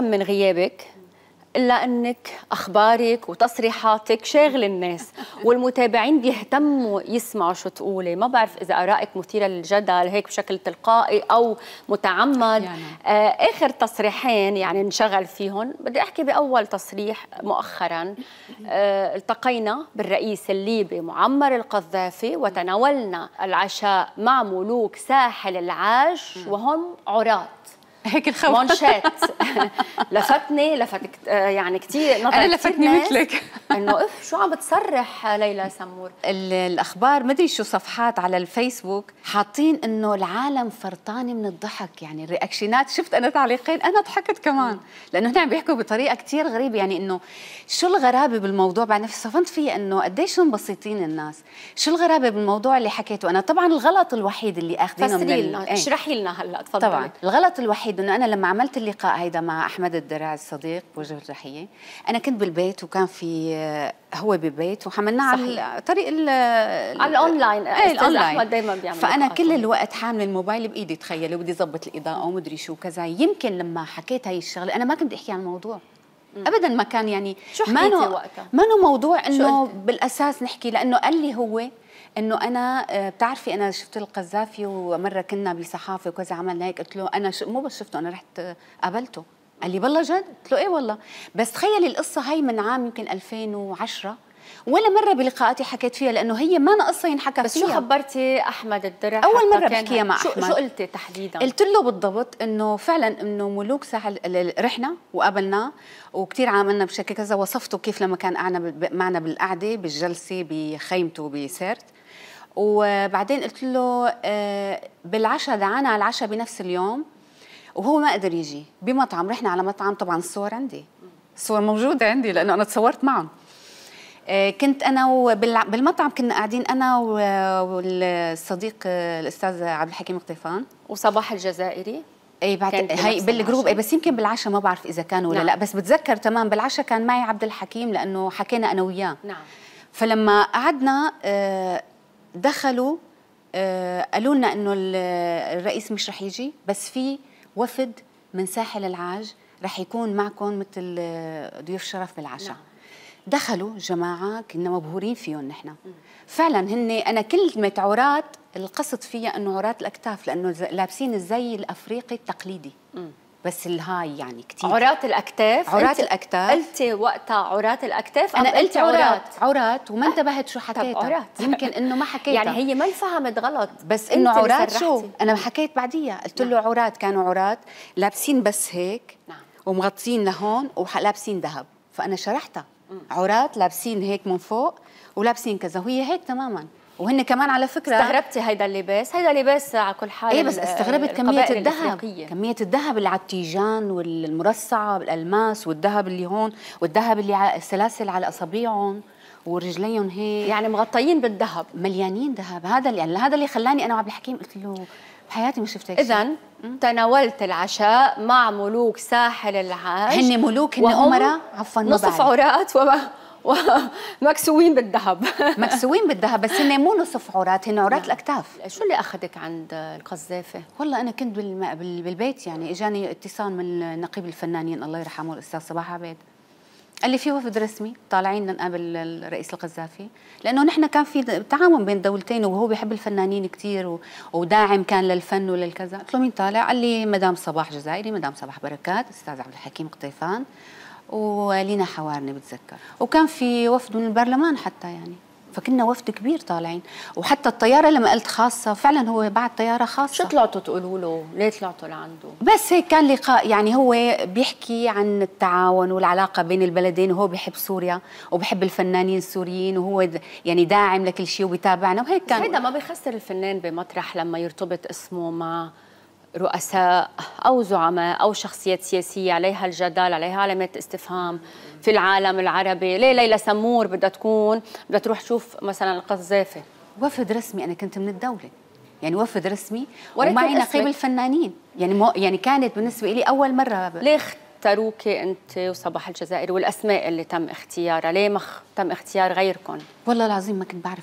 من غيابك الا انك اخبارك وتصريحاتك شاغل الناس والمتابعين بيهتموا يسمعوا شو تقولي ما بعرف اذا ارائك مثيره للجدل هيك بشكل تلقائي او متعمد يعني. اخر تصريحين يعني نشغل فيهم بدي احكي باول تصريح مؤخرا آه التقينا بالرئيس الليبي معمر القذافي وتناولنا العشاء مع ملوك ساحل العاج وهم عرات هيك الخوف مونشات لفتني لفت آه، يعني كثير نظر انا لفتني مثلك انه اف شو عم بتصرح ليلى سمور الاخبار مدري شو صفحات على الفيسبوك حاطين انه العالم فرطانه من الضحك يعني الرياكشنات شفت انا تعليقين انا ضحكت كمان لانه هن عم بيحكوا بطريقه كثير غريبه يعني انه شو الغرابه بالموضوع بعد نفسي صفنت فيها انه قديش هم بسيطين الناس شو الغرابه بالموضوع اللي حكيته انا طبعا الغلط الوحيد اللي اخذينه من إيه. اشرحي لنا هلا تفضلي طبعا الغلط الوحيد الوحيد انه انا لما عملت اللقاء هيدا مع احمد الدرع الصديق بوجه الرحيه انا كنت بالبيت وكان في هو ببيت وحملناه على طريق ال على الاونلاين ايه الاونلاين احمد دائما بيعمل فانا كل أصلاً. الوقت حامل الموبايل بايدي تخيلوا وبدي ظبط الاضاءه ومدري شو كذا يمكن لما حكيت هي الشغله انا ما كنت احكي عن الموضوع ابدا ما كان يعني شو ما نو وقتها؟ ما نو موضوع انه بالاساس نحكي لانه قال لي هو انه انا آه، بتعرفي انا شفت القذافي ومره كنا بصحافه وكذا عملنا هيك قلت له انا مو بس شفته انا رحت آه، قابلته قال لي بالله جد؟ قلت له ايه والله بس تخيلي القصه هاي من عام يمكن 2010 ولا مره بلقاءاتي حكيت فيها لانه هي ما ناقصها ينحكى فيها بس شو خبرتي احمد الدرع اول مره بحكيها مع احمد شو قلتي تحديدا قلت له بالضبط انه فعلا انه ملوك سهل رحنا وقابلناه وكثير عاملنا بشكل كذا وصفته كيف لما كان معنا بالقعده بالجلسه بخيمته بسيرت وبعدين قلت له آه، بالعشاء دعانا على العشاء بنفس اليوم وهو ما قدر يجي بمطعم رحنا على مطعم طبعا الصور عندي الصور موجوده عندي لانه انا تصورت معهم آه، كنت انا بالمطعم كنا قاعدين انا والصديق آه، الاستاذ عبد الحكيم قطيفان وصباح الجزائري اي بعد هي بالجروب اي بس يمكن بالعشاء ما بعرف اذا كان ولا نعم. لا بس بتذكر تمام بالعشاء كان معي عبد الحكيم لانه حكينا انا وياه نعم فلما قعدنا آه، دخلوا قالوا لنا انه الرئيس مش رح يجي بس في وفد من ساحل العاج رح يكون معكم مثل ضيوف شرف بالعشاء نعم. دخلوا جماعه كنا مبهورين فيهم نحن فعلا هن انا كلمه عورات القصد فيها انه عورات الاكتاف لانه لابسين الزي الافريقي التقليدي بس الهاي يعني كثير عورات الاكتاف عورات الاكتاف قلتي وقتها عورات الاكتاف انا قلت عورات عورات, عورات وما أه. انتبهت شو حكيتها عورات يمكن انه ما حكيتها يعني هي ما انفهمت غلط بس انه عورات شو انا حكيت بعديها قلت نعم. له عورات كانوا عورات لابسين بس هيك نعم ومغطين لهون ولابسين ذهب فانا شرحتها عرات لابسين هيك من فوق ولابسين كذا وهي هيك تماما وهن كمان على فكره استغربتي هيدا اللباس هيدا لباس على كل حال ايه بس استغربت كميه الذهب كميه الذهب اللي على التيجان والمرصعه بالالماس والذهب اللي هون والذهب اللي على السلاسل على اصابيعهم ورجليهم هيك يعني مغطيين بالذهب مليانين ذهب هذا اللي يعني هذا اللي خلاني انا وعبد الحكيم قلت له بحياتي ما شفتك اذا تناولت العشاء مع ملوك ساحل العاج هن ملوك هن امراء عفوا نصف عراة وما مكسوين بالذهب مكسوين بالذهب بس هن مو نصف عراة هن عراة نعم. الاكتاف شو اللي اخذك عند القذافه والله انا كنت بالبيت يعني اجاني اتصال من نقيب الفنانين الله يرحمه الاستاذ صباح عبيد قال لي في وفد رسمي طالعين نقابل الرئيس القذافي لانه نحن كان في تعاون بين دولتين وهو بيحب الفنانين كثير وداعم كان للفن وللكذا قلت له مين طالع قال لي مدام صباح جزائري مدام صباح بركات استاذ عبد الحكيم قطيفان ولينا حوارني بتذكر وكان في وفد من البرلمان حتى يعني فكنا وفد كبير طالعين وحتى الطياره لما قلت خاصه فعلا هو بعد طياره خاصه شو طلعتوا تقولوا له ليه طلعتوا لعنده بس هيك كان لقاء يعني هو بيحكي عن التعاون والعلاقه بين البلدين وهو بحب سوريا وبحب الفنانين السوريين وهو يعني داعم لكل شيء وبيتابعنا وهيك كان هيدا ما بيخسر الفنان بمطرح لما يرتبط اسمه مع رؤساء أو زعماء أو شخصيات سياسية عليها الجدل عليها علامات استفهام في العالم العربي ليه ليلى سمور بدها تكون بدها تروح تشوف مثلا القذافي وفد رسمي أنا كنت من الدولة يعني وفد رسمي ومعي نقيب الفنانين يعني مو يعني كانت بالنسبة لي أول مرة ب... ليه اختاروكي أنت وصباح الجزائر والأسماء اللي تم اختيارها ليه ما تم اختيار غيركم والله العظيم ما كنت بعرف